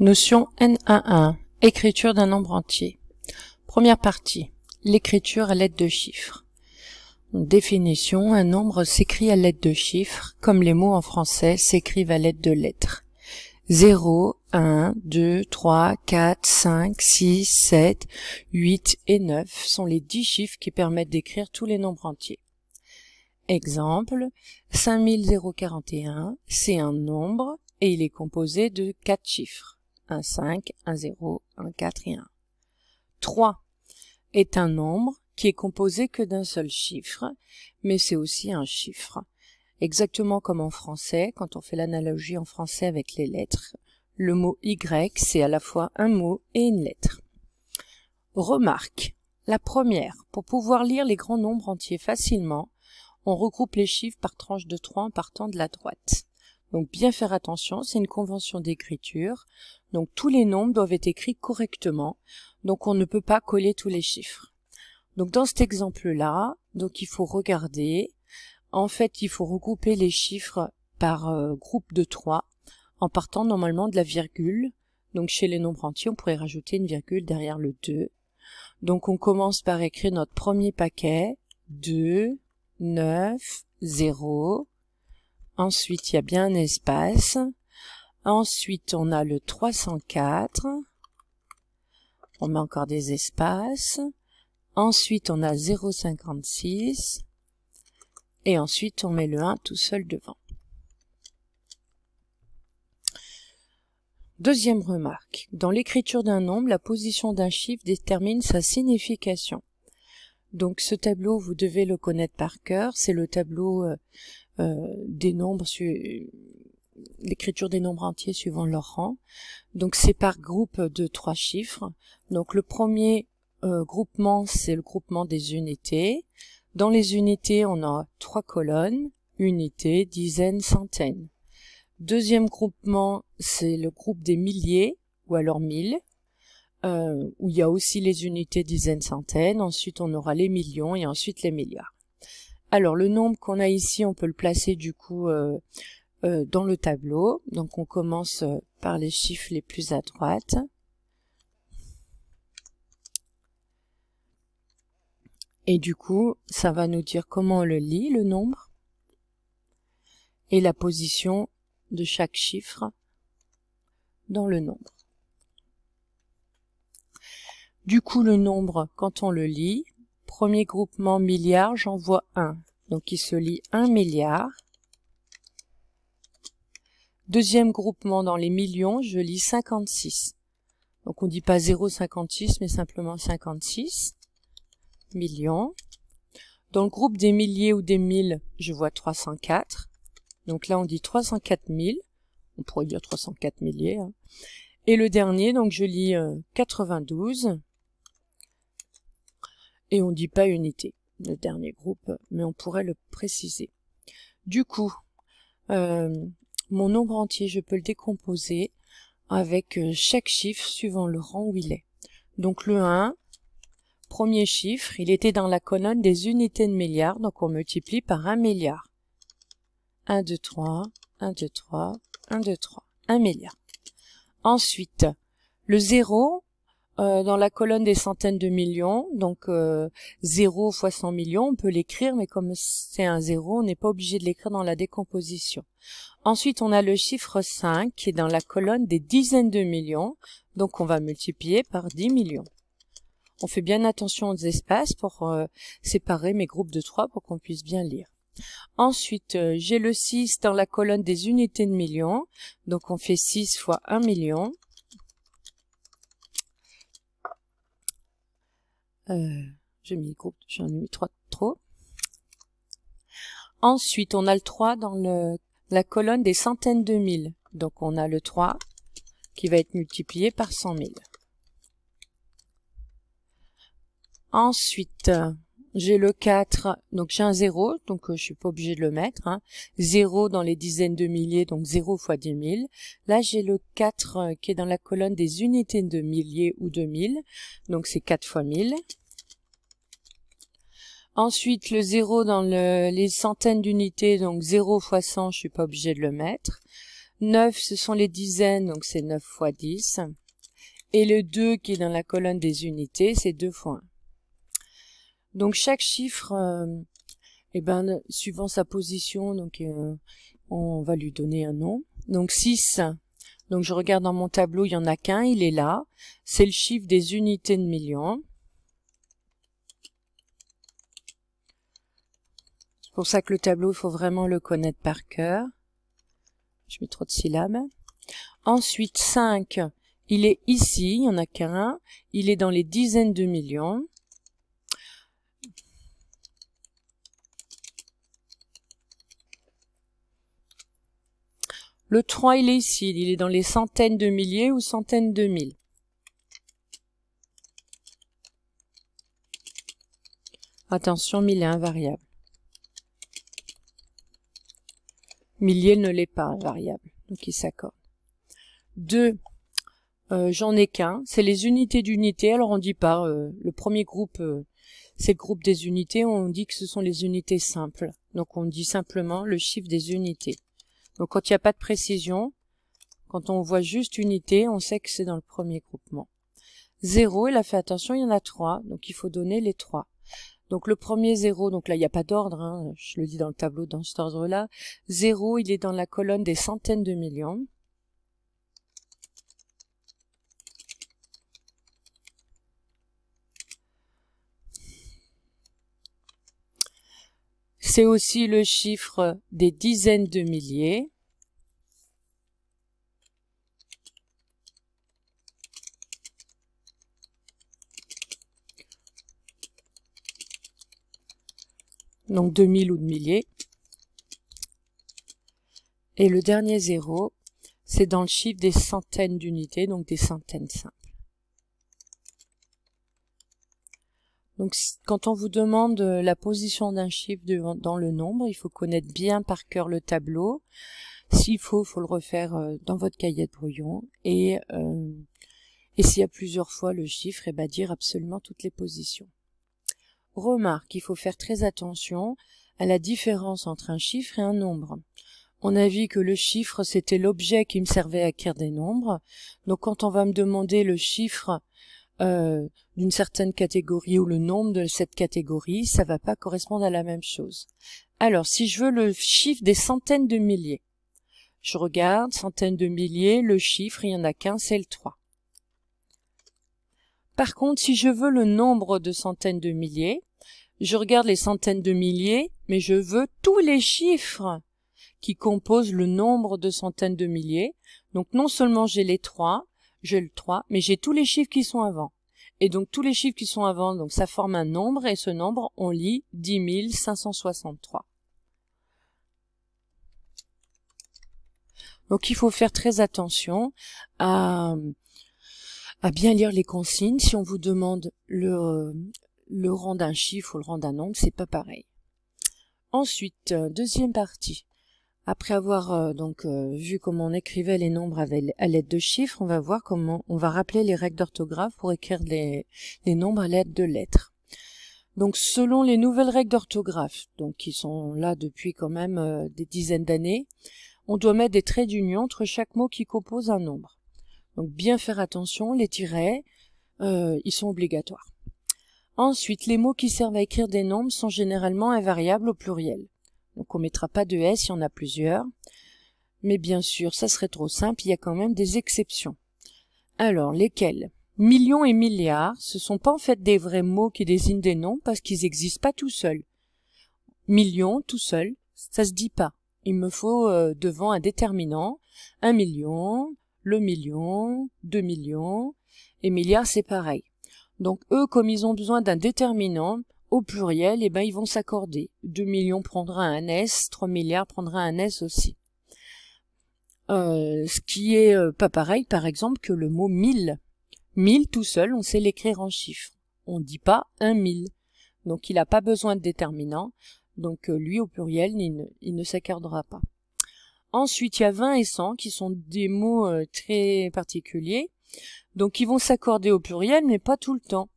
Notion N11. Écriture d'un nombre entier. Première partie. L'écriture à l'aide de chiffres. Définition. Un nombre s'écrit à l'aide de chiffres, comme les mots en français s'écrivent à l'aide de lettres. 0, 1, 2, 3, 4, 5, 6, 7, 8 et 9 sont les 10 chiffres qui permettent d'écrire tous les nombres entiers. Exemple, 5041, c'est un nombre et il est composé de 4 chiffres un 5, un 0, un 4 et un 1. 3 est un nombre qui est composé que d'un seul chiffre, mais c'est aussi un chiffre. Exactement comme en français, quand on fait l'analogie en français avec les lettres, le mot Y, c'est à la fois un mot et une lettre. Remarque. La première, pour pouvoir lire les grands nombres entiers facilement, on regroupe les chiffres par tranche de 3 en partant de la droite. Donc bien faire attention, c'est une convention d'écriture. Donc tous les nombres doivent être écrits correctement. Donc on ne peut pas coller tous les chiffres. Donc dans cet exemple-là, donc il faut regarder. En fait, il faut regrouper les chiffres par euh, groupe de 3 en partant normalement de la virgule. Donc chez les nombres entiers, on pourrait rajouter une virgule derrière le 2. Donc on commence par écrire notre premier paquet 2, 9, 0, Ensuite, il y a bien un espace. Ensuite, on a le 304. On met encore des espaces. Ensuite, on a 0,56. Et ensuite, on met le 1 tout seul devant. Deuxième remarque. Dans l'écriture d'un nombre, la position d'un chiffre détermine sa signification. Donc ce tableau, vous devez le connaître par cœur. C'est le tableau euh, euh, des nombres, l'écriture des nombres entiers suivant leur rang. Donc c'est par groupe de trois chiffres. Donc le premier euh, groupement, c'est le groupement des unités. Dans les unités, on a trois colonnes, unités, dizaines, centaines. Deuxième groupement, c'est le groupe des milliers ou alors mille. Euh, où il y a aussi les unités dizaines, centaines, ensuite on aura les millions et ensuite les milliards. Alors le nombre qu'on a ici, on peut le placer du coup euh, euh, dans le tableau. Donc on commence par les chiffres les plus à droite. Et du coup, ça va nous dire comment on le lit, le nombre, et la position de chaque chiffre dans le nombre. Du coup, le nombre, quand on le lit, premier groupement milliard, j'en vois 1. Donc il se lit 1 milliard. Deuxième groupement dans les millions, je lis 56. Donc on ne dit pas 0,56, mais simplement 56 millions. Dans le groupe des milliers ou des milles, je vois 304. Donc là, on dit 304 000. On pourrait dire 304 milliers. Hein. Et le dernier, donc je lis 92. Euh, et on ne dit pas unité, le dernier groupe, mais on pourrait le préciser. Du coup, euh, mon nombre entier, je peux le décomposer avec euh, chaque chiffre suivant le rang où il est. Donc le 1, premier chiffre, il était dans la colonne des unités de milliards, donc on multiplie par 1 milliard. 1, 2, 3, 1, 2, 3, 1, 2, 3, 1 milliard. Ensuite, le 0, euh, dans la colonne des centaines de millions, donc 0 euh, fois 100 millions, on peut l'écrire, mais comme c'est un 0, on n'est pas obligé de l'écrire dans la décomposition. Ensuite, on a le chiffre 5 qui est dans la colonne des dizaines de millions, donc on va multiplier par 10 millions. On fait bien attention aux espaces pour euh, séparer mes groupes de 3 pour qu'on puisse bien lire. Ensuite, j'ai le 6 dans la colonne des unités de millions, donc on fait 6 fois 1 million. Euh, j'ai mis groupe, j'en ai mis trois trop. Ensuite, on a le 3 dans le, la colonne des centaines de mille. Donc, on a le 3 qui va être multiplié par 100 000. Ensuite, j'ai le 4, donc j'ai un 0, donc je euh, je suis pas obligé de le mettre. 0 hein. dans les dizaines de milliers, donc 0 fois 10 000. Là, j'ai le 4 euh, qui est dans la colonne des unités de milliers ou de 1000, donc c'est 4 fois 1000. Ensuite, le 0 dans les centaines d'unités, donc 0 fois 100, je suis pas obligé de le mettre. 9, ce sont les dizaines, donc c'est 9 fois 10. Et le 2 qui est dans la colonne des unités, c'est 2 fois 1. Donc chaque chiffre, euh, eh ben, suivant sa position, donc euh, on va lui donner un nom. Donc 6, donc je regarde dans mon tableau, il n'y en a qu'un, il est là. C'est le chiffre des unités de millions. C'est pour ça que le tableau, il faut vraiment le connaître par cœur. Je mets trop de syllabes. Ensuite, 5, il est ici, il n'y en a qu'un. Il est dans les dizaines de millions. Le 3, il est ici, il est dans les centaines de milliers ou centaines de mille. Attention, mille est invariable. Millier ne l'est pas invariable, donc il s'accorde. 2, euh, j'en ai qu'un, c'est les unités d'unité, alors on dit pas, euh, le premier groupe, euh, c'est le groupe des unités, on dit que ce sont les unités simples. Donc on dit simplement le chiffre des unités. Donc quand il n'y a pas de précision, quand on voit juste unité, on sait que c'est dans le premier groupement. 0, il a fait attention, il y en a 3, donc il faut donner les 3. Donc le premier 0, donc là il n'y a pas d'ordre, hein, je le dis dans le tableau dans cet ordre-là, 0 il est dans la colonne des centaines de millions, C'est aussi le chiffre des dizaines de milliers. donc de mille ou de milliers. Et le dernier zéro, c'est dans le chiffre des centaines d'unités, donc des centaines simples. Donc quand on vous demande euh, la position d'un chiffre dans le nombre, il faut connaître bien par cœur le tableau. S'il faut, faut le refaire euh, dans votre cahier de brouillon. Et, euh, et s'il y a plusieurs fois le chiffre, et eh ben dire absolument toutes les positions. Remarque, il faut faire très attention à la différence entre un chiffre et un nombre. On a vu que le chiffre, c'était l'objet qui me servait à acquérir des nombres. Donc quand on va me demander le chiffre euh, d'une certaine catégorie ou le nombre de cette catégorie, ça va pas correspondre à la même chose. Alors, si je veux le chiffre des centaines de milliers, je regarde, centaines de milliers, le chiffre, il y en a qu'un, c'est le 3. Par contre, si je veux le nombre de centaines de milliers, je regarde les centaines de milliers, mais je veux tous les chiffres qui composent le nombre de centaines de milliers. Donc non seulement j'ai les trois, j'ai le 3, mais j'ai tous les chiffres qui sont avant. Et donc tous les chiffres qui sont avant, donc ça forme un nombre, et ce nombre, on lit 10 563. Donc il faut faire très attention à, bien lire les consignes. Si on vous demande le, le rang d'un chiffre ou le rang d'un nombre, c'est pas pareil. Ensuite, euh, deuxième partie. Après avoir euh, donc euh, vu comment on écrivait les nombres à l'aide de chiffres, on va voir comment on va rappeler les règles d'orthographe pour écrire les, nombres à l'aide de lettres. Donc selon les nouvelles règles d'orthographe, donc qui sont là depuis quand même euh, des dizaines d'années, on doit mettre des traits d'union entre chaque mot qui compose un nombre. Donc bien faire attention, les tirets, ils sont obligatoires. Ensuite, les mots qui servent à écrire des nombres sont généralement invariables au pluriel. Donc on mettra pas de S, il y en a plusieurs. Mais bien sûr, ça serait trop simple, il y a quand même des exceptions. Alors, lesquelles Millions et milliards, ce sont pas en fait des vrais mots qui désignent des noms parce qu'ils n'existent pas tout seuls. Millions, tout seul, ça se dit pas. Il me faut euh, devant un déterminant, un million, le million, deux millions, et milliards c'est pareil. Donc eux, comme ils ont besoin d'un déterminant, au pluriel, eh ben, ils vont s'accorder. 2 millions prendra un S, 3 milliards prendra un S aussi. Euh, ce qui est euh, pas pareil, par exemple, que le mot 1000. 1000 tout seul, on sait l'écrire en chiffres. On dit pas un mille. Donc il n'a pas besoin de déterminant. Donc euh, lui, au pluriel, il ne s'accordera pas. Ensuite, il y a 20 et 100 qui sont des mots très particuliers. Donc ils vont s'accorder au pluriel, mais pas tout le temps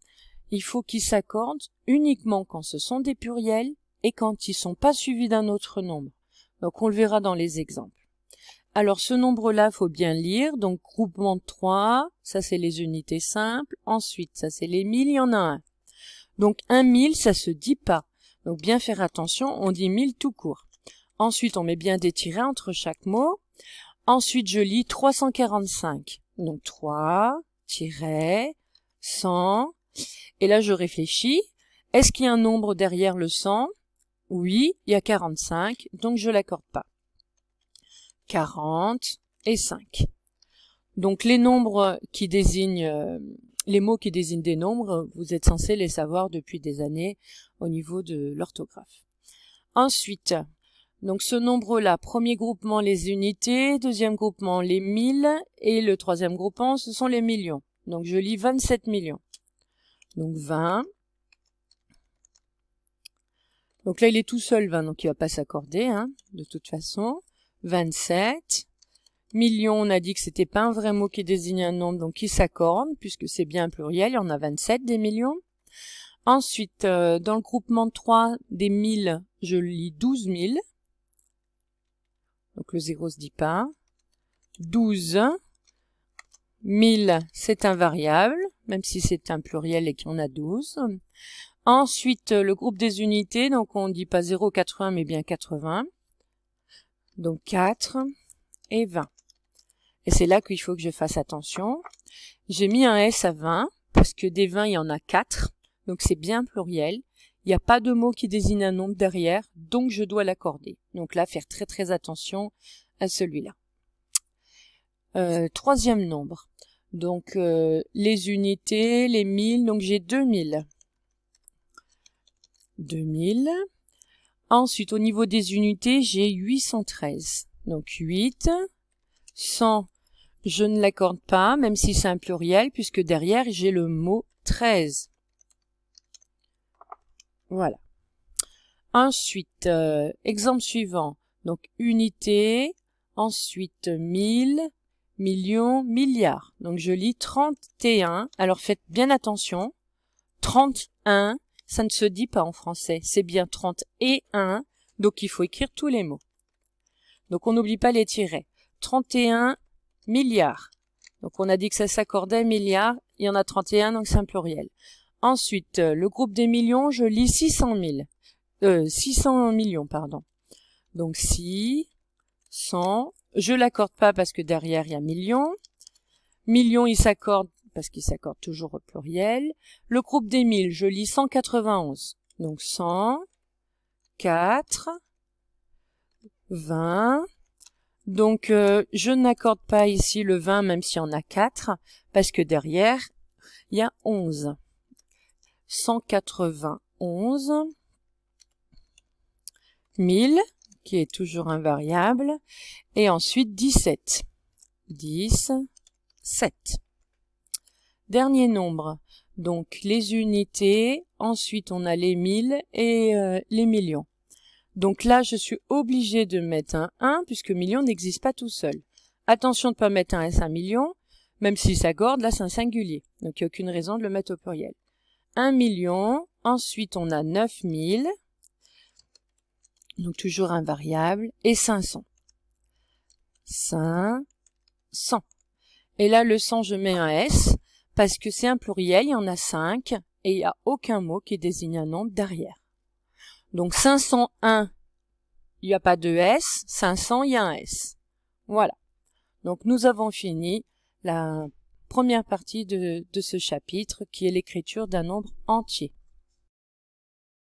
il faut qu'ils s'accordent uniquement quand ce sont des pluriels et quand ils sont pas suivis d'un autre nombre. Donc on le verra dans les exemples. Alors ce nombre-là, faut bien lire. Donc groupement de 3, ça c'est les unités simples. Ensuite, ça c'est les 1000, il y en a un. Donc un 1000, ça se dit pas. Donc bien faire attention, on dit 1000 tout court. Ensuite, on met bien des tirés entre chaque mot. Ensuite, je lis 345. Donc 3, tiret, 100, et là, je réfléchis. Est-ce qu'il y a un nombre derrière le 100 Oui, il y a 45, donc je l'accorde pas. 40 et 5. Donc les nombres qui désignent, euh, les mots qui désignent des nombres, vous êtes censés les savoir depuis des années au niveau de l'orthographe. Ensuite, donc ce nombre-là, premier groupement les unités, deuxième groupement les mille et le troisième groupement ce sont les millions. Donc je lis 27 millions. Donc 20. Donc là, il est tout seul, 20, donc il va pas s'accorder, hein, de toute façon. 27. millions, on a dit que c'était pas un vrai mot qui désigne un nombre, donc il s'accorde, puisque c'est bien un pluriel, il y en a 27 des millions. Ensuite, euh, dans le groupement 3 des 1000, je lis 12 000. Donc le 0 se dit pas. 12. 1000, c'est invariable même si c'est un pluriel et qu'il y en a 12. Ensuite, euh, le groupe des unités, donc on ne dit pas 0, 80, mais bien 80. Donc 4 et 20. Et c'est là qu'il faut que je fasse attention. J'ai mis un S à 20, parce que des 20, il y en a 4, donc c'est bien pluriel. Il n'y a pas de mot qui désigne un nombre derrière, donc je dois l'accorder. Donc là, faire très très attention à celui-là. Euh, troisième nombre. Donc euh, les unités, les 1000, donc j'ai 2000. 2000. Ensuite, au niveau des unités, j'ai 813. Donc 8, 100, je ne l'accorde pas, même si c'est un pluriel, puisque derrière, j'ai le mot 13. Voilà. Ensuite, euh, exemple suivant. Donc, unité, ensuite 1000, millions, milliards. Donc je lis 31. Alors faites bien attention. 31, ça ne se dit pas en français. C'est bien 31. et Donc il faut écrire tous les mots. Donc on n'oublie pas les tirets. 31 milliards. Donc on a dit que ça s'accordait milliards. Il y en a 31, donc c'est un pluriel. Ensuite, euh, le groupe des millions, je lis 600 mille Euh, 600 millions, pardon. Donc 100, je l'accorde pas parce que derrière il y a million. Million, il s'accorde parce qu'il s'accorde toujours au pluriel. Le groupe des 1000, je lis 191. Donc 100, 4, 20. Donc euh, je n'accorde pas ici le 20 même s'il y en a 4 parce que derrière il y a 11. 191. 1000 qui est toujours invariable, et ensuite 17. 10, 7. Dernier nombre, donc les unités, ensuite on a les 1000 et euh, les millions. Donc là, je suis obligée de mettre un 1 puisque million n'existe pas tout seul. Attention de ne pas mettre un S à million, même si ça gorde, là c'est un singulier. Donc il n'y a aucune raison de le mettre au pluriel. 1 million, ensuite on a 9000, donc toujours variable, et 500. 500. Et là, le 100, je mets un S, parce que c'est un pluriel, il y en a 5, et il n'y a aucun mot qui désigne un nombre derrière. Donc 501, il n'y a pas de S, 500, il y a un S. Voilà. Donc nous avons fini la première partie de, de ce chapitre qui est l'écriture d'un nombre entier.